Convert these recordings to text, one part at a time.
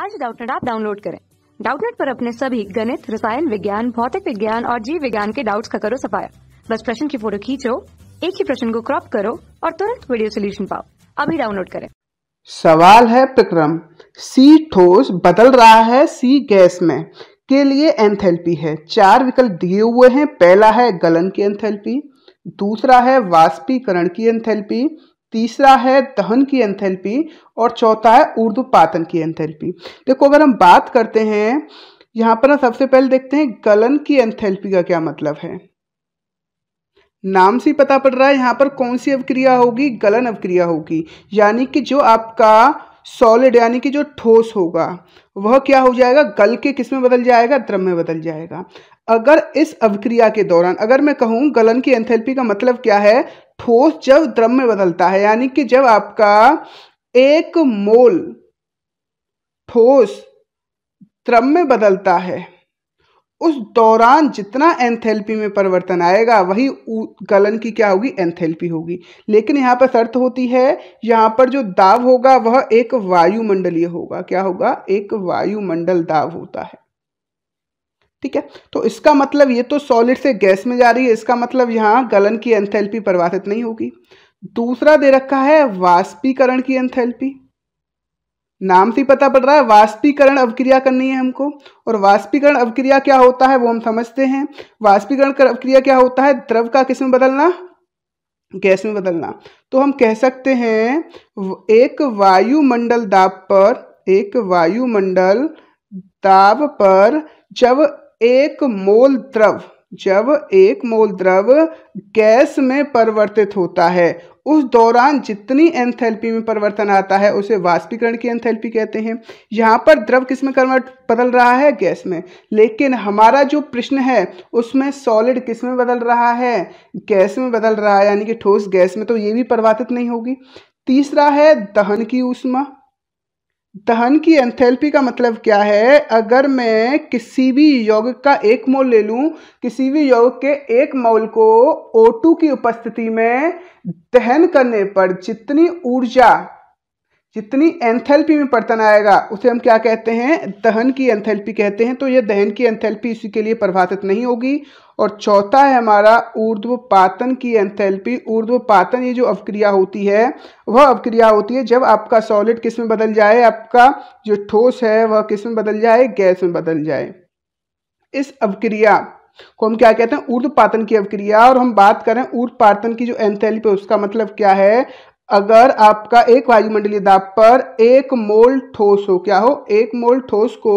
आज डाउटनेट आप डाउनलोड करें डाउटनेट पर अपने सभी गणित रसायन विज्ञान भौतिक विज्ञान और जीव विज्ञान के डाउट्स का करो सफाया बस प्रश्न की फोटो खींचो एक ही प्रश्न को क्रॉप करो और तुरंत वीडियो सोल्यूशन पाओ अभी डाउनलोड करें सवाल है प्रक्रम सी ठोस बदल रहा है सी गैस में के लिए एंथैल्पी है चार विकल्प दिए हुए हैं पहला है गलन की एंथैल्पी दूसरा है वाष्पीकरण की एंथैल्पी तीसरा है दहन की एंथेल्पी और चौथा है ऊर्ध्वपातन की एंथेल्पी देखो अगर हम बात करते हैं यहाँ पर हम सबसे पहले देखते हैं गलन की एंथेल्पी का क्या मतलब है नाम से पता पड़ रहा है यहाँ पर कौन सी अवक्रिया होगी गलन अवक्रिया होगी यानी कि जो आपका सॉलिड यानी कि जो ठोस होगा वह क्या हो जाएगा गल के किस में बदल जाएगा द्रव में बदल जाएगा अगर इस अभिक्रिया के दौरान अगर मैं कहूँ गलन की एंथेल्पी का मतलब क्या है ठोस जब द्रव में बदलता है यानी कि जब आपका एक मोल ठोस द्रव में बदलता है उस दौरान जितना एंथेल्पी में परिवर्तन आएगा वही गलन की क्या होगी एंथेल्पी होगी लेकिन यहाँ पर शर्त होती है यहाँ पर जो दाव होगा वह एक वायुमंडलीय होगा क्या होगा एक वायुमंडल दाव होता है ठीक है तो इसका मतलब ये तो सॉलिड से गैस में जा रही है इसका मतलब यहाँ गलन की एंथेल्पी परिवर्तित नहीं होगी दूसरा दे रखा है वाष्पीकरण की एंथेल्पी नाम से पता पड़ रहा है वाष्पीकरण अवक्रिया करनी है हमको और वाष्पीकरण अवक्रिया क्या होता है वो हम समझते हैं वाष्पीकरण अवक्रिया क्या होता है द्रव का किस में बदलना गैस में बदलना तो हम कह सकते हैं एक वायुमंडल दाब पर एक वायुमंडल दाब पर जब एक मोल द्रव जब एक मोल द्रव गैस में परिवर्तित होता है उस दौरान जितनी एंथैल्पी में परिवर्तन आता है उसे वाष्पीकरण की एंथैल्पी कहते हैं यहाँ पर द्रव किस में कन्वर्ट बदल रहा है गैस में लेकिन हमारा जो प्रश्न है उसमें सॉलिड किस में बदल रहा है गैस में बदल रहा है यानी कि ठोस गैस में तो ये भी परिवर्तित नहीं होगी तीसरा है दहन की ऊष्मा दहन की एंथैल्पी का मतलब क्या है अगर मैं किसी भी यौगिक का एक मोल ले लूं किसी भी यौगिक के एक मोल को O2 की उपस्थिति में दहन करने पर जितनी ऊर्जा जितनी एंथेल्पी में परिवर्तन आएगा उसे हम क्या कहते हैं दहन की एंथेल्पी कहते हैं तो यह दहन की एंथेल्पी इसी के लिए प्रभावित नहीं होगी और चौथा है हमारा ऊर्ध्व पातन की एंथेल्पी ऊर्ध्व पातन ये जो अवक्रिया होती है वह अवक्रिया होती है जब आपका सॉलिड किस में बदल जाए आपका जो ठोस है वह किस में बदल जाए गैस में बदल जाए इस अवक्रिया को हम क्या कहते हैं ऊर्ध्व पातन की अवक्रिया और हम बात करें ऊर्ध्व पातन की जो एंथेल्पी उसका मतलब क्या है अगर आपका एक वायुमंडलीय दाब पर एक मोल ठोस हो क्या हो एक मोल ठोस को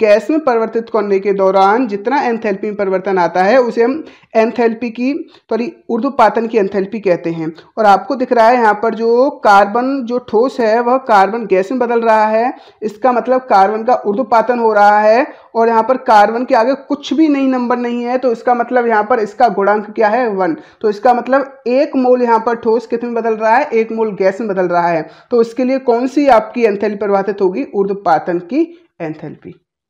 गैस में परिवर्तित करने के दौरान जितना एंथैल्पी में परिवर्तन आता है उसे हम एंथैल्पी की सॉरी उर्दू पातन की एंथैल्पी कहते हैं और आपको दिख रहा है यहाँ पर जो कार्बन जो ठोस है वह कार्बन गैस में बदल रहा है इसका मतलब कार्बन का उर्दू पातन हो रहा है और यहाँ पर कार्बन के आगे कुछ भी नहीं नंबर नहीं है तो इसका मतलब यहाँ पर इसका गुणांक क्या है वन तो इसका मतलब एक मोल यहाँ पर ठोस कितने बदल रहा है एक मोल गैस में बदल रहा है तो इसके लिए कौन सी आपकी एंथेल्पी परिवर्तित होगी उर्द पातन की एंथेल्पी